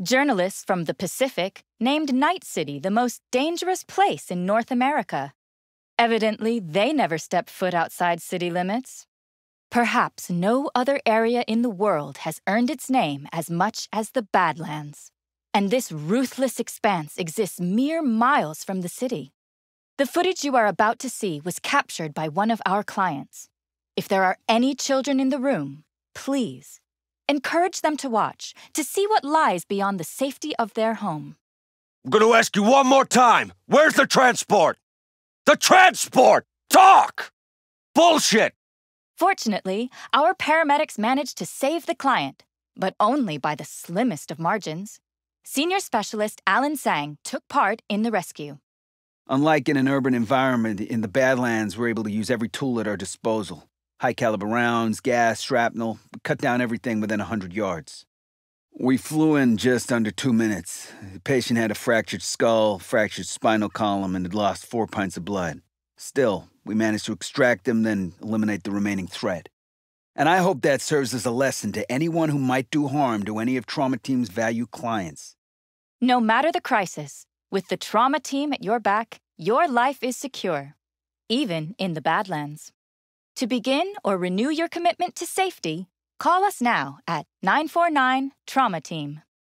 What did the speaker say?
Journalists from the Pacific named Night City the most dangerous place in North America. Evidently, they never stepped foot outside city limits. Perhaps no other area in the world has earned its name as much as the Badlands. And this ruthless expanse exists mere miles from the city. The footage you are about to see was captured by one of our clients. If there are any children in the room, please Encourage them to watch, to see what lies beyond the safety of their home. I'm going to ask you one more time where's the transport? The transport! Talk! Bullshit! Fortunately, our paramedics managed to save the client, but only by the slimmest of margins. Senior specialist Alan Sang took part in the rescue. Unlike in an urban environment, in the Badlands, we're able to use every tool at our disposal high caliber rounds, gas, shrapnel, cut down everything within 100 yards. We flew in just under two minutes. The patient had a fractured skull, fractured spinal column, and had lost four pints of blood. Still, we managed to extract him, then eliminate the remaining threat. And I hope that serves as a lesson to anyone who might do harm to any of Trauma Team's value clients. No matter the crisis, with the Trauma Team at your back, your life is secure, even in the Badlands. To begin or renew your commitment to safety, Call us now at 949 Trauma Team.